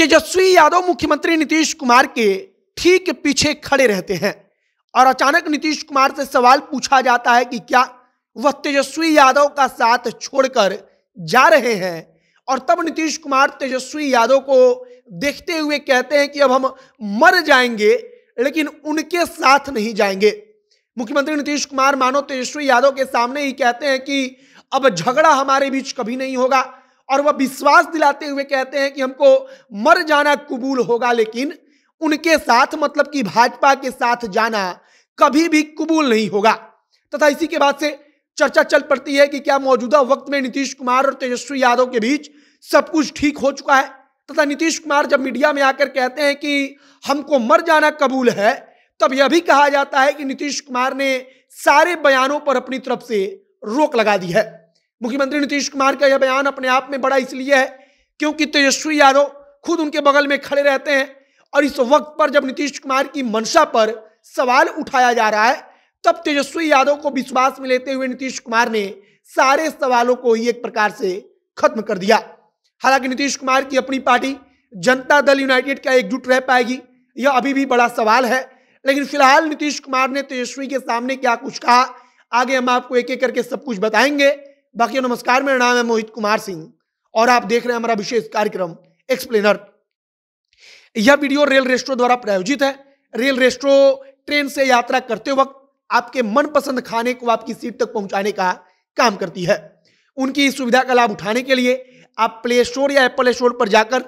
तेजस्वी यादव मुख्यमंत्री नीतीश कुमार के ठीक पीछे खड़े रहते हैं और अचानक नीतीश कुमार से सवाल पूछा जाता है कि क्या वह तेजस्वी यादव का साथ छोड़कर जा रहे हैं और तब नीतीश कुमार तेजस्वी यादव को देखते हुए कहते हैं कि अब हम मर जाएंगे लेकिन उनके साथ नहीं जाएंगे मुख्यमंत्री नीतीश कुमार मानो तेजस्वी यादव के सामने ही कहते हैं कि अब झगड़ा हमारे बीच कभी नहीं होगा और वह विश्वास दिलाते हुए कहते हैं कि हमको मर जाना कबूल होगा लेकिन उनके साथ मतलब कि भाजपा के साथ जाना कभी भी कबूल नहीं होगा तथा इसी के बाद से चर्चा चल पड़ती है कि क्या मौजूदा वक्त में नीतीश कुमार और तेजस्वी यादव के बीच सब कुछ ठीक हो चुका है तथा नीतीश कुमार जब मीडिया में आकर कहते हैं कि हमको मर जाना कबूल है तब यह भी कहा जाता है कि नीतीश कुमार ने सारे बयानों पर अपनी तरफ से रोक लगा दी है मुख्यमंत्री नीतीश कुमार का यह बयान अपने आप में बड़ा इसलिए है क्योंकि तेजस्वी यादव खुद उनके बगल में खड़े रहते हैं और इस वक्त पर जब नीतीश कुमार की मंशा पर सवाल उठाया जा रहा है तब तेजस्वी यादव को विश्वास में लेते हुए नीतीश कुमार ने सारे सवालों को ही एक प्रकार से खत्म कर दिया हालांकि नीतीश कुमार की अपनी पार्टी जनता दल यूनाइटेड का एकजुट रह पाएगी यह अभी भी बड़ा सवाल है लेकिन फिलहाल नीतीश कुमार ने तेजस्वी के सामने क्या कुछ कहा आगे हम आपको एक एक करके सब कुछ बताएंगे बाकी नमस्कार मेरा नाम है मोहित कुमार सिंह और आप देख रहे हैं हमारा विशेष कार्यक्रम एक्सप्लेनर यह वीडियो रेल रेस्ट्रो द्वारा प्रायोजित है रेल रेस्ट्रो ट्रेन से यात्रा करते वक्त आपके मनपसंद खाने को आपकी सीट तक पहुंचाने का काम करती है उनकी इस सुविधा का लाभ उठाने के लिए आप प्ले स्टोर या एप्पल स्टोर पर जाकर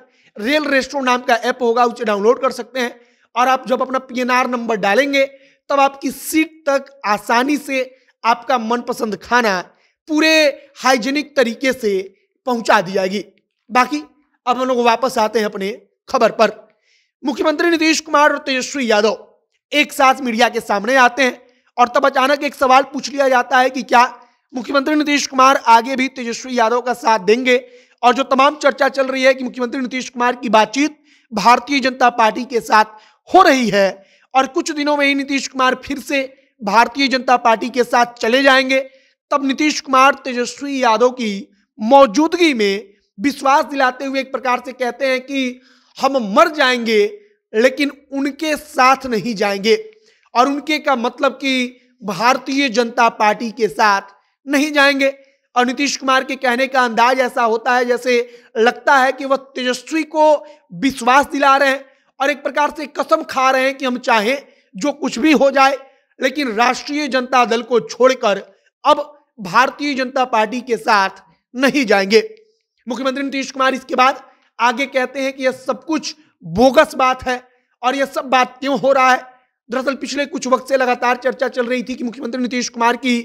रेल रेस्ट्रो नाम का ऐप होगा उसे डाउनलोड कर सकते हैं और आप जब अपना पी नंबर डालेंगे तब आपकी सीट तक आसानी से आपका मनपसंद खाना पूरे हाइजीनिक तरीके से पहुंचा दी जाएगी बाकी अब हम लोग वापस आते हैं अपने खबर पर मुख्यमंत्री नीतीश कुमार और तेजस्वी यादव एक साथ मीडिया के सामने आते हैं और तब अचानक एक सवाल पूछ लिया जाता है कि क्या मुख्यमंत्री नीतीश कुमार आगे भी तेजस्वी यादव का साथ देंगे और जो तमाम चर्चा चल रही है कि मुख्यमंत्री नीतीश कुमार की बातचीत भारतीय जनता पार्टी के साथ हो रही है और कुछ दिनों में ही नीतीश कुमार फिर से भारतीय जनता पार्टी के साथ चले जाएंगे तब नीतीश कुमार तेजस्वी यादव की मौजूदगी में विश्वास दिलाते हुए एक प्रकार से कहते हैं कि हम मर जाएंगे लेकिन उनके साथ नहीं जाएंगे और उनके का मतलब कि भारतीय जनता पार्टी के साथ नहीं जाएंगे और नीतीश कुमार के कहने का अंदाज ऐसा होता है जैसे लगता है कि वह तेजस्वी को विश्वास दिला रहे हैं और एक प्रकार से कसम खा रहे हैं कि हम चाहें जो कुछ भी हो जाए लेकिन राष्ट्रीय जनता दल को छोड़कर अब भारतीय जनता पार्टी के साथ नहीं जाएंगे मुख्यमंत्री नीतीश कुमार इसके बाद आगे कहते हैं कि यह सब कुछ बोगस बात है और यह सब बात क्यों हो रहा है दरअसल पिछले कुछ वक्त से लगातार चर्चा चल रही थी कि मुख्यमंत्री नीतीश कुमार की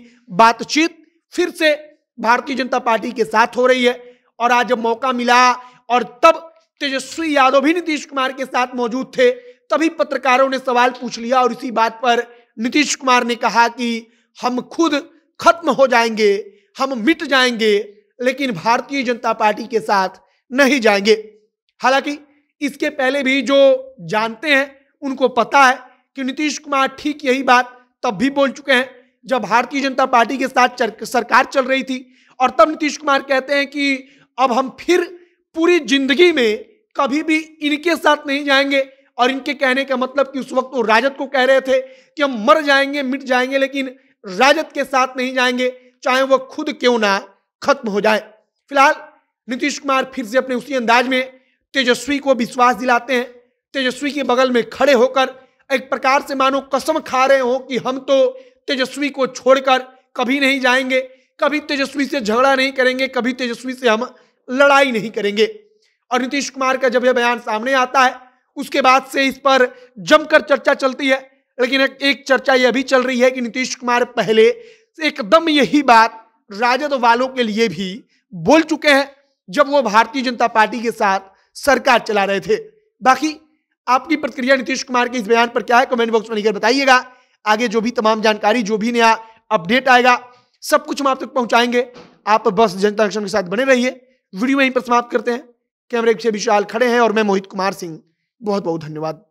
बातचीत फिर से भारतीय जनता पार्टी के साथ हो रही है और आज जब मौका मिला और तब तेजस्वी यादव भी नीतीश कुमार के साथ मौजूद थे तभी पत्रकारों ने सवाल पूछ लिया और इसी बात पर नीतीश कुमार ने कहा कि हम खुद खत्म हो जाएंगे हम मिट जाएंगे लेकिन भारतीय जनता पार्टी के साथ नहीं जाएंगे हालांकि इसके पहले भी जो जानते हैं उनको पता है कि नीतीश कुमार ठीक यही बात तब भी बोल चुके हैं जब भारतीय जनता पार्टी के साथ सरकार चल रही थी और तब नीतीश कुमार कहते हैं कि अब हम फिर पूरी जिंदगी में कभी भी इनके साथ नहीं जाएंगे और इनके कहने का मतलब कि उस वक्त वो राजद को कह रहे थे कि हम मर जाएंगे मिट जाएंगे लेकिन राजद के साथ नहीं जाएंगे चाहे वो खुद क्यों ना खत्म हो जाए फिलहाल नीतीश कुमार फिर से अपने उसी अंदाज में तेजस्वी को विश्वास दिलाते हैं तेजस्वी के बगल में खड़े होकर एक प्रकार से मानो कसम खा रहे हो कि हम तो तेजस्वी को छोड़कर कभी नहीं जाएंगे कभी तेजस्वी से झगड़ा नहीं करेंगे कभी तेजस्वी से हम लड़ाई नहीं करेंगे और नीतीश कुमार का जब यह बयान सामने आता है उसके बाद से इस पर जमकर चर्चा चलती है लेकिन एक चर्चा यह भी चल रही है कि नीतीश कुमार पहले एकदम यही बात राजद वालों के लिए भी बोल चुके हैं जब वो भारतीय जनता पार्टी के साथ सरकार चला रहे थे बाकी आपकी प्रतिक्रिया नीतीश कुमार के इस बयान पर क्या है कमेंट बॉक्स में लिखकर बताइएगा आगे जो भी तमाम जानकारी जो भी नया अपडेट आएगा सब कुछ हम आप तक पहुंचाएंगे आप बस जनता दर्शन के साथ बने रहिए वीडियो यहीं पर समाप्त करते हैं कैमरे से विशाल खड़े हैं और मैं मोहित कुमार सिंह बहुत बहुत धन्यवाद